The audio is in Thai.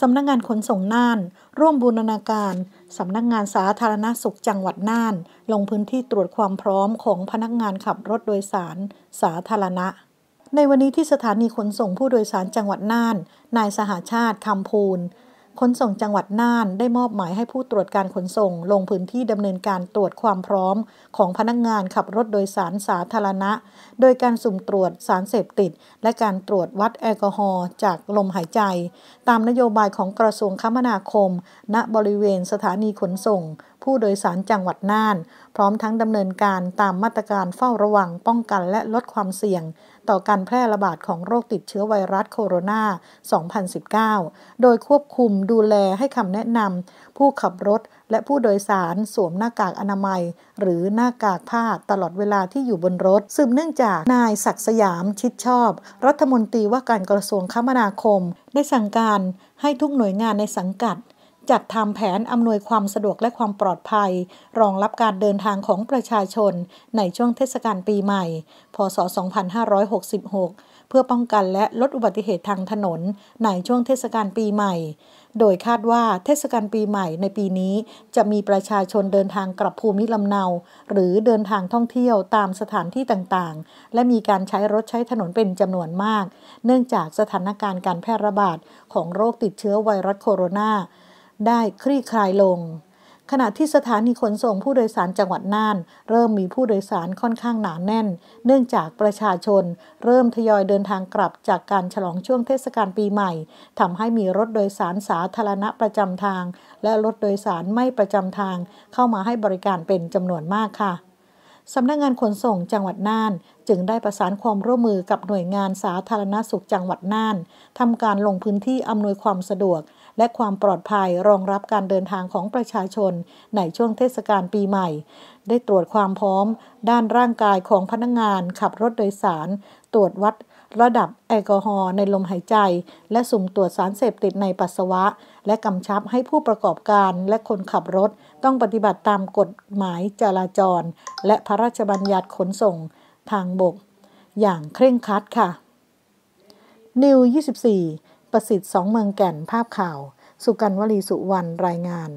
สำนักงงานขนส่งน่าน ร่วมบูรณาการสำนักงงานสาธารณสุขจังหวัดน่านลงพื้นที่ตรวจความพร้อมของพนักงานขับรถโดยสารสาธารณะ ในวันนี้ที่สถานีขนส่งผู้โดยสารจังหวัดน่านนายสหาชาติคำพูลขนส่งจังหวัดน่านได้มอบหมายให้ผู้ตรวจการขนส่ง ลงพื้นที่ดำเนินการตรวจความพร้อมของพนักงงานขับรถโดยสารสาธารณะ โดยการสุ่มตรวจสารเสพติด และการตรวจวัดแอลกอฮอล์จากลมหายใจ ตามนโยบายของกระทรวงคมนาคม ณบริเวณสถานีขนส่งผู้โดยสารจังหวัดน่าน พร้อมทั้งดำเนินการตามมาตรการเฝ้าระวังป้องกันและลดความเสี่ยง ต่อการแพร่ระบาดของโรคติดเชื้อไวรัสโคโรนา 2019 โดยควบคุมดูแลให้คำแนะนำผู้ขับรถและผู้โดยสารสวมหน้ากากอนามัย หรือหน้ากากผ้าตลอดเวลาที่อยู่บนรถ ซึ่งเนื่องจากนายศักสยามชิดชอบ รัฐมนตรีว่าการกระทรวงคมนาคม ได้สั่งการให้ทุกหน่วยงานในสังกัดจัดทำแผนอำนวยความสะดวกและความปลอดภัย รองรับการเดินทางของประชาชนในช่วงเทศกาลปีใหม่ พศ 2566 เพื่อป้องกันและลดอุบัติเหตุทางถนนในช่วงเทศกาลปีใหม่ โดยคาดว่าเทศกาลปีใหม่ในปีนี้ จะมีประชาชนเดินทางกลับภูมิลำเนาหรือเดินทางท่องเที่ยวตามสถานที่ต่างๆ และมีการใช้รถใช้ถนนเป็นจำนวนมาก เนื่องจากสถานการณ์การแพร่ระบาดของโรคติดเชื้อไวรัสโคโรนาได้คลี่คลายลง ขณะที่สถานีขนส่งผู้โดยสารจังหวัดน่าน เริ่มมีผู้โดยสารค่อนข้างหนาแน่น เนื่องจากประชาชน เริ่มทยอยเดินทางกลับจากการฉลองช่วงเทศกาลปีใหม่ทำให้มีรถโดยสารสาธารณะประจำทาง และรถโดยสารไม่ประจำทาง เข้ามาให้บริการเป็นจำนวนมากค่ะสำนักงงานขนส่งจังหวัดน่าน จึงได้ประสานความร่วมมือกับหน่วยงานสาธารณาสุขจังหวัดน่านทำการลงพื้นที่อำนวยความสะดวก และความปลอดภัยรองรับการเดินทางของประชาชน ในช่วงเทศกาลปีใหม่ ได้ตรวจความพร้อมด้านร่างกายของพนักงงานขับรถโดยสาร ตรวจวัดระดับแอลกอฮอล์ในลมหายใจ และสุ่มตรวจสารเสพติดในปัสสาวะ และกำชับให้ผู้ประกอบการและคนขับรถ ต้องปฏิบัติตามกฎหมายจราจร และพระราชบัญญัติขนส่งทางบก อย่างเคร่งครัดค่ะ นิว 24 ประสิทธิ์สองเมืองแก่นภาพข่าว สุกันวลีสุวรรณ รายงาน